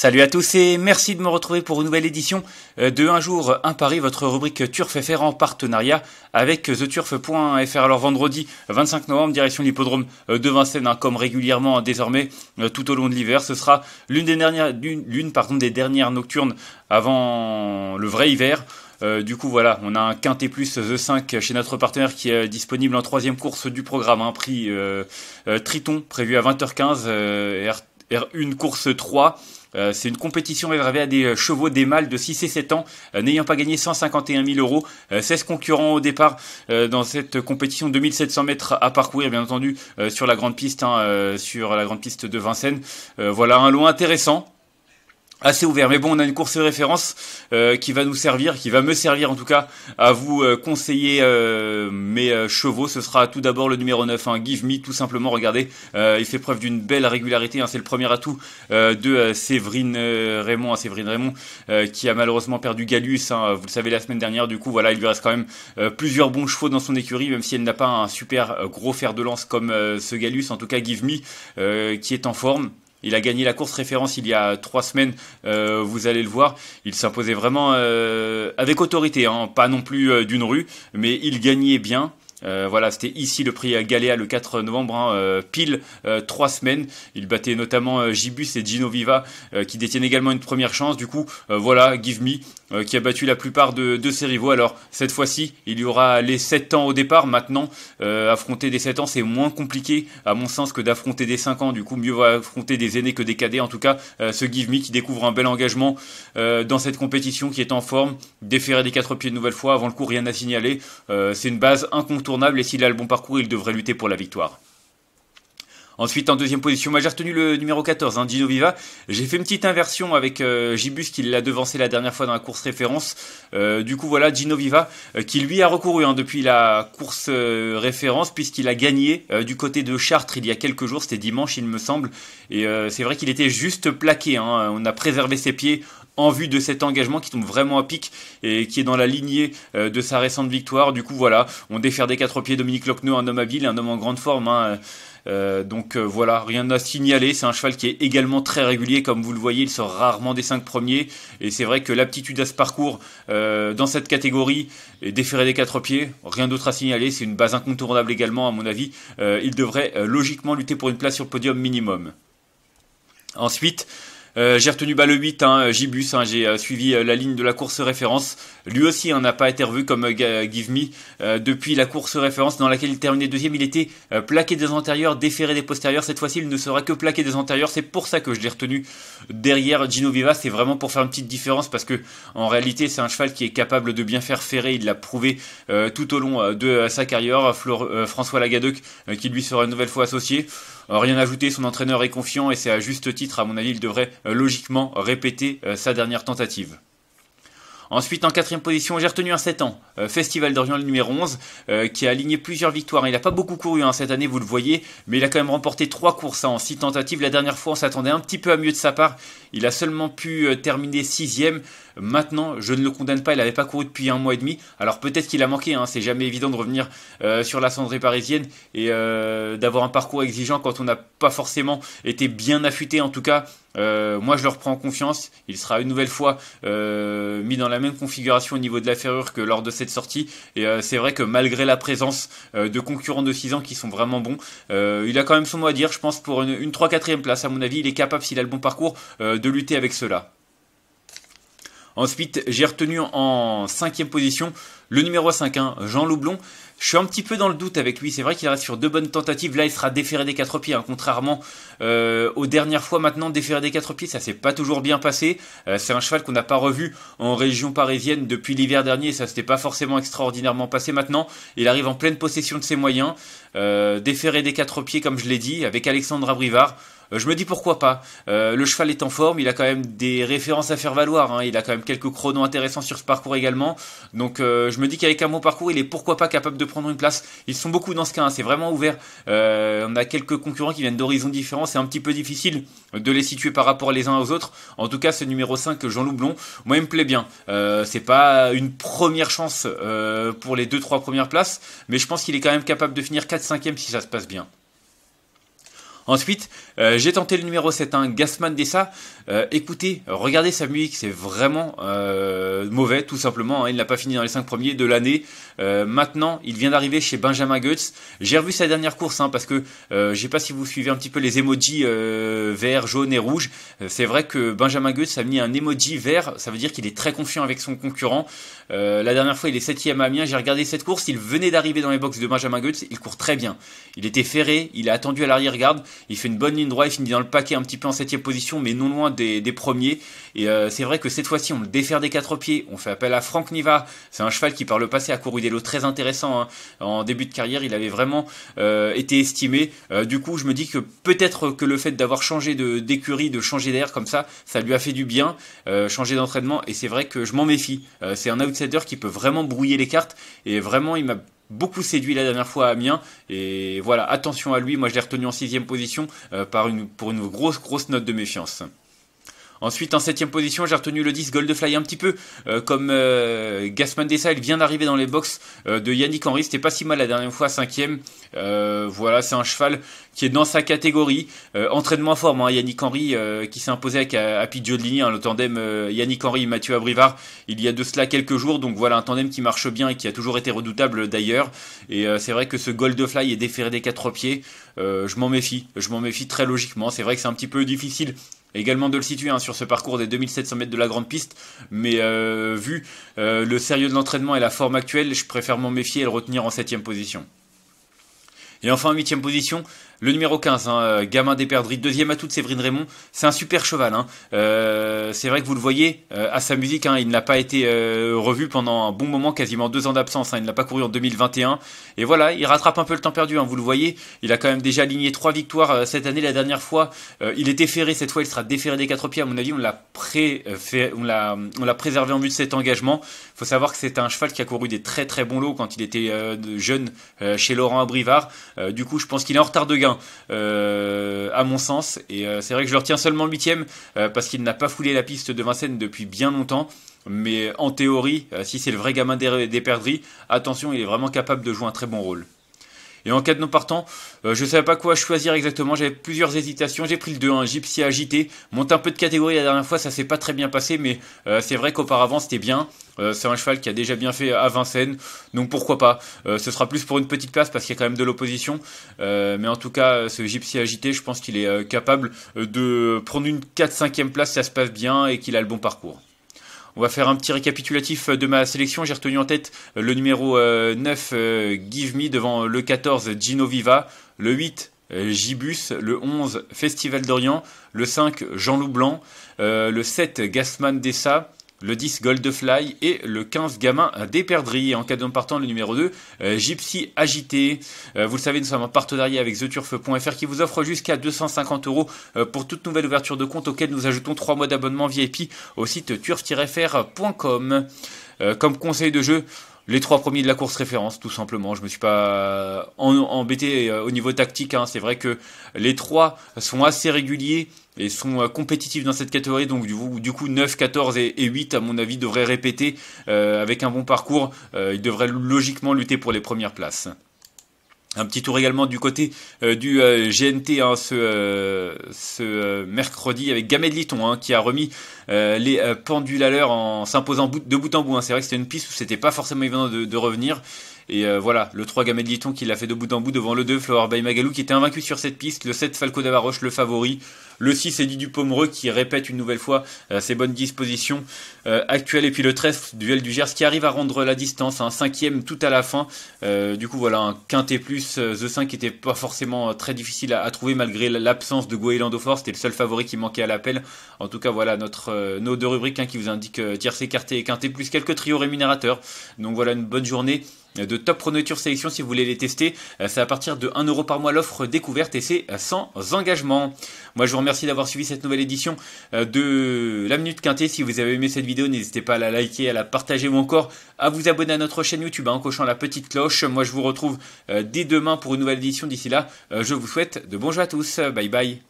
Salut à tous et merci de me retrouver pour une nouvelle édition euh, de Un jour, un pari, votre rubrique Turf FR en partenariat avec theturf.fr. Alors vendredi 25 novembre, direction l'hippodrome euh, de Vincennes, hein, comme régulièrement hein, désormais euh, tout au long de l'hiver. Ce sera l'une des dernières, l'une, pardon, des dernières nocturnes avant le vrai hiver. du coup, voilà, on a un Quintet Plus The 5 chez notre partenaire qui est disponible en troisième course du programme, un hein, prix Triton prévu à 20h15 R1 course 3. Euh, c'est une compétition réservée à des euh, chevaux des mâles de 6 et 7 ans, euh, n'ayant pas gagné 151 000 euros. 16 concurrents au départ dans cette compétition, de 2700 mètres à parcourir, bien entendu, sur la grande piste, hein, sur la grande piste de Vincennes. voilà un lot intéressant assez ouvert. Mais bon, on a une course référence euh, qui va nous servir, qui va me servir en tout cas à vous euh, conseiller euh, mes chevaux. Ce sera tout d'abord le numéro 9, hein, Give Me, tout simplement. Regardez, il fait preuve d'une belle régularité. Hein. c'est le premier atout de hein, Séverine Raymond, Séverine Raymond qui a malheureusement perdu Galus. vous le savez la semaine dernière. Du coup, voilà, il lui reste quand même plusieurs bons chevaux dans son écurie, même si elle n'a pas un super gros fer de lance comme ce Galus. En tout cas, Give Me qui est en forme. Il a gagné la course référence il y a trois semaines, euh, vous allez le voir. Il s'imposait vraiment euh, avec autorité, hein, pas non plus euh, d'une rue, mais il gagnait bien. Euh, voilà, c'était ici le prix à Galéa le 4 novembre, hein, euh, pile 3 euh, trois semaines. Il battait notamment Gibus et Gino Viva qui détiennent également une première chance. Du coup, voilà, Give Me qui a battu la plupart de, de ses rivaux. Alors cette fois-ci, il y aura les 7 ans au départ. Maintenant, affronter des 7 ans, c'est moins compliqué à mon sens que d'affronter des 5 ans. Du coup, mieux va affronter des aînés que des cadets. En tout cas, ce Give Me qui découvre un bel engagement dans cette compétition qui est en forme, déféré des quatre pieds de nouvelle fois. Avant le coup, rien à signaler. c'est une base incontournable et s'il a le bon parcours, il devrait lutter pour la victoire. Ensuite, en deuxième position, moi j'ai retenu le numéro 14, hein, Gino Viva. J'ai fait une petite inversion avec Jibus euh, qui l'a devancé la dernière fois dans la course référence. Euh, du coup, voilà, Gino Viva euh, qui lui a recouru hein, depuis la course référence puisqu'il a gagné du côté de Chartres il y a quelques jours, c'était dimanche il me semble. Et c'est vrai qu'il était juste plaqué, hein. on a préservé ses pieds en vue de cet engagement qui tombe vraiment à pic et qui est dans la lignée euh, de sa récente victoire. Du coup, voilà, on défère des quatre pieds Dominique Locneau, un homme habile, un homme en grande forme. Hein. Euh, donc euh, voilà, rien à signaler. C'est un cheval qui est également très régulier, comme vous le voyez, il sort rarement des 5 premiers. Et c'est vrai que l'aptitude à ce parcours dans cette catégorie, et des quatre pieds, rien d'autre à signaler. C'est une base incontournable également, à mon avis. il devrait logiquement lutter pour une place sur le podium minimum. Ensuite, euh, j'ai retenu bah, le 8, hein, euh, Gibus, hein, j'ai euh, suivi la ligne de la course référence. Lui aussi hein, n'a pas été revu comme Give Me depuis la course référence dans laquelle il terminait deuxième. Il était plaqué des antérieurs, déféré des postérieurs. Cette fois-ci, il ne sera que plaqué des antérieurs. C'est pour ça que je l'ai retenu derrière Gino Viva. C'est vraiment pour faire une petite différence parce que en réalité, c'est un cheval qui est capable de bien faire ferrer. Il l'a prouvé tout au long de sa carrière. François Lagadec qui lui sera une nouvelle fois associé. Euh, rien à ajouter, son entraîneur est confiant et c'est à juste titre, à mon avis, il devrait euh, logiquement répéter euh, sa dernière tentative. Ensuite, en quatrième position, j'ai retenu un 7 ans, Festival d'Orient le numéro 11, qui a aligné plusieurs victoires. Il n'a pas beaucoup couru hein, cette année, vous le voyez, mais il a quand même remporté 3 courses hein, en 6 tentatives. La dernière fois, on s'attendait un petit peu à mieux de sa part. Il a seulement pu terminer 6 Maintenant, je ne le condamne pas, il n'avait pas couru depuis un mois et demi. Alors peut-être qu'il a manqué, hein, c'est jamais évident de revenir euh, sur la cendrée parisienne et euh, d'avoir un parcours exigeant quand on n'a pas forcément été bien affûté en tout cas. Euh, moi, je le reprends en confiance. Il sera une nouvelle fois mis dans la même configuration au niveau de la ferrure que lors de cette sortie. Et c'est vrai que malgré la présence de concurrents de 6 ans qui sont vraiment bons, il a quand même son mot à dire. Je pense pour une, une 3-4ème place, à mon avis, il est capable, s'il a le bon parcours, de lutter avec cela. Ensuite, j'ai retenu en cinquième position le numéro 5, hein, Jean Loublon. Je suis un petit peu dans le doute avec lui. C'est vrai qu'il reste sur deux bonnes tentatives. Là, il sera déféré des quatre pieds, hein, contrairement euh, aux dernières fois. Maintenant, déféré des quatre pieds, ça s'est pas toujours bien passé. Euh, c'est un cheval qu'on n'a pas revu en région parisienne depuis l'hiver dernier. Ça s'était pas forcément extraordinairement passé. Maintenant, il arrive en pleine possession de ses moyens. Euh, déféré des quatre pieds, comme je l'ai dit, avec Alexandre Abrivard. Euh, je me dis pourquoi pas. Euh, le cheval est en forme, il a quand même des références à faire valoir, hein. il a quand même quelques chronos intéressants sur ce parcours également. Donc euh, je me dis qu'avec un bon parcours, il est pourquoi pas capable de prendre une place. Ils sont beaucoup dans ce cas, hein. c'est vraiment ouvert. on a quelques concurrents qui viennent d'horizons différents, c'est un petit peu difficile de les situer par rapport les uns aux autres. En tout cas, ce numéro 5, Jean Loublon, moi il me plaît bien. c'est pas une première chance pour les deux trois premières places, mais je pense qu'il est quand même capable de finir 4 5 ème si ça se passe bien. Ensuite, euh, j'ai tenté le numéro 7, hein, Gasman Dessa. Euh, écoutez, regardez sa musique, c'est vraiment euh, mauvais, tout simplement. Hein. il n'a pas fini dans les 5 premiers de l'année. maintenant, il vient d'arriver chez Benjamin Goetz. J'ai revu sa dernière course, hein, parce que je ne sais pas si vous suivez un petit peu les emojis vert, jaune et rouge. C'est vrai que Benjamin Goetz a mis un emoji vert, ça veut dire qu'il est très confiant avec son concurrent. la dernière fois, il est 7ème à mien, J'ai regardé cette course, il venait d'arriver dans les box de Benjamin Goetz, il court très bien. Il était ferré, il a attendu à l'arrière-garde. Il fait une bonne ligne droite, il finit dans le paquet un petit peu en septième position, mais non loin des, premiers. Et euh, c'est vrai que cette fois-ci, on le défère des quatre pieds. On fait appel à Franck Niva. C'est un cheval qui, par le passé, a couru des lots très intéressants. Hein. En début de carrière, il avait vraiment euh, été estimé. Euh, du coup, je me dis que peut-être que le fait d'avoir changé d'écurie, de, de, changer d'air comme ça, ça lui a fait du bien, changer d'entraînement. Et c'est vrai que je m'en méfie. c'est un outsider qui peut vraiment brouiller les cartes. Et vraiment, il m'a beaucoup séduit la dernière fois à Amiens. Et voilà, attention à lui. Moi, je l'ai retenu en sixième position euh, par une, pour une grosse, grosse note de méfiance. Ensuite, en septième position, j'ai retenu le 10 Goldfly un petit peu, euh, comme euh, Gasman Dessa, il vient d'arriver dans les box euh, de Yannick Henry. C'était pas si mal la dernière fois, cinquième. voilà, c'est un cheval qui est dans sa catégorie. entraînement forme, hein, Yannick Henry qui s'est imposé avec Happy Jodlini, hein, le tandem Yannick Henry et Mathieu Abrivard, il y a de cela quelques jours. Donc voilà, un tandem qui marche bien et qui a toujours été redoutable d'ailleurs. Et c'est vrai que ce Goldfly est déféré des quatre pieds. je m'en méfie, je m'en méfie très logiquement. C'est vrai que c'est un petit peu difficile Également de le situer hein, sur ce parcours des 2700 mètres de la grande piste, mais euh, vu euh, le sérieux de l'entraînement et la forme actuelle, je préfère m'en méfier et le retenir en septième position. Et enfin, en huitième position, le numéro 15, hein, euh, gamin des perdrix deuxième atout de Séverine Raymond. C'est un super cheval. Hein. Euh, c'est vrai que vous le voyez euh, à sa musique, hein, il n'a pas été revu pendant un bon moment, quasiment deux ans d'absence. Hein. Il n'a pas couru en 2021. Et voilà, il rattrape un peu le temps perdu. Hein, vous le voyez, il a quand même déjà aligné trois victoires cette année. La dernière fois, il était ferré. Cette fois, il sera déferré des quatre pieds. À mon avis, on l'a pré on l'a, on l'a préservé en vue de cet engagement. Faut savoir que c'est un cheval qui a couru des très très bons lots quand il était jeune chez Laurent Abrivard. Euh, du coup, je pense qu'il est en retard de gain, euh, à mon sens. Et euh, c'est vrai que je le retiens seulement huitième parce qu'il n'a pas foulé la piste de Vincennes depuis bien longtemps. Mais en théorie, si c'est le vrai gamin des, des perdries, attention, il est vraiment capable de jouer un très bon rôle. Et en cas de non partant, euh, je ne savais pas quoi choisir exactement. J'avais plusieurs hésitations. J'ai pris le 2, un gypsy agité. Monte un peu de catégorie la dernière fois, ça s'est pas très bien passé, mais euh, c'est vrai qu'auparavant c'était bien. Euh, c'est un cheval qui a déjà bien fait à Vincennes, donc pourquoi pas. ce sera plus pour une petite place parce qu'il y a quand même de l'opposition. mais en tout cas, ce gypsy agité, je pense qu'il est capable de prendre une 4-5e place, si ça se passe bien et qu'il a le bon parcours. On va faire un petit récapitulatif euh, de ma sélection. J'ai retenu en tête euh, le numéro 9, euh, Give Me, devant le 14, Gino Viva, le 8, Gibus, le 11, Festival d'Orient, le 5, Jean-Loup Blanc, le 7, Gasman Dessa, le 10 Goldfly et le 15 Gamin perdries. En cas partant, le numéro 2, euh, Gypsy Agité. Euh, vous le savez, nous sommes en partenariat avec TheTurf.fr qui vous offre jusqu'à 250 euros euh, pour toute nouvelle ouverture de compte auquel nous ajoutons 3 mois d'abonnement VIP au site turf-fr.com. comme conseil de jeu, les trois premiers de la course référence, tout simplement. Je me suis pas euh, embêté euh, au niveau tactique. Hein. C'est vrai que les trois sont assez réguliers et sont euh, compétitifs dans cette catégorie. Donc du coup, 9, 14 et, 8, à mon avis, devraient répéter avec un bon parcours. ils devraient logiquement lutter pour les premières places. Un petit tour également du côté euh, du euh, GNT hein, ce, euh, ce mercredi avec Gamed hein, qui a remis les pendules à l'heure en s'imposant de bout en bout. Hein. C'est vrai que c'était une piste où c'était pas forcément évident de, revenir. Et voilà, le 3 Gamed Litton qui l'a fait de bout en bout devant le 2 Florent Baymagalou Magalou qui était invaincu sur cette piste. Le 7 Falco Davaroche, le favori. Le 6, du Pomereux qui répète une nouvelle fois euh, ses bonnes dispositions euh, actuelles. Et puis le 13, duel du Gers qui arrive à rendre la distance, un hein, cinquième tout à la fin. Euh, du coup, voilà, un quintet plus The 5 qui était pas forcément très difficile à, trouver malgré l'absence de goéland Force. C'était le seul favori qui manquait à l'appel. En tout cas, voilà notre, nos deux rubriques hein, qui vous indiquent tiers quarté et quintet plus quelques trios rémunérateurs. Donc voilà une bonne journée euh, de Top pronature Sélection si vous voulez les tester. Euh, c'est à partir de 1 euro par mois l'offre découverte et c'est euh, sans engagement. Moi je vous remercie d'avoir suivi cette nouvelle édition de La Minute Quintée. Si vous avez aimé cette vidéo, n'hésitez pas à la liker, à la partager ou encore à vous abonner à notre chaîne YouTube hein, en cochant la petite cloche. Moi je vous retrouve dès demain pour une nouvelle édition. D'ici là, je vous souhaite de bons jeux à tous. Bye bye.